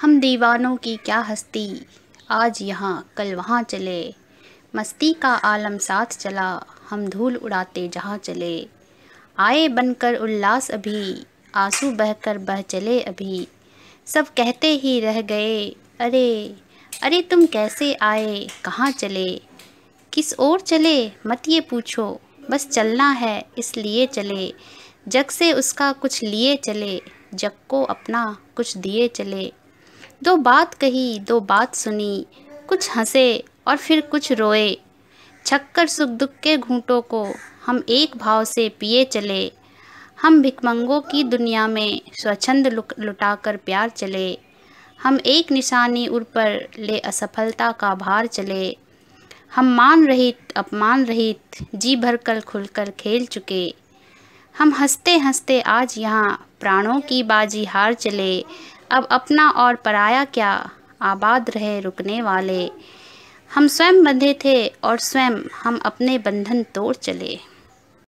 हम दीवानों की क्या हस्ती आज यहाँ कल वहाँ चले मस्ती का आलम साथ चला हम धूल उड़ाते जहाँ चले आए बनकर उल्लास अभी आंसू बहकर बह चले अभी सब कहते ही रह गए अरे अरे तुम कैसे आए कहाँ चले किस ओर चले मत ये पूछो बस चलना है इसलिए चले जग से उसका कुछ लिए चले जग को अपना कुछ दिए चले दो बात कही दो बात सुनी कुछ हंसे और फिर कुछ रोए छक्कर सुख दुख के घूंटों को हम एक भाव से पिए चले हम भिकमंगों की दुनिया में स्वच्छंद लुटाकर प्यार चले हम एक निशानी उर पर ले असफलता का भार चले हम मान रहित अपमान रहित जी भर कर खुलकर खेल चुके हम हंसते हंसते आज यहाँ प्राणों की बाजी हार चले अब अपना और पराया क्या आबाद रहे रुकने वाले हम स्वयं बंधे थे और स्वयं हम अपने बंधन तोड़ चले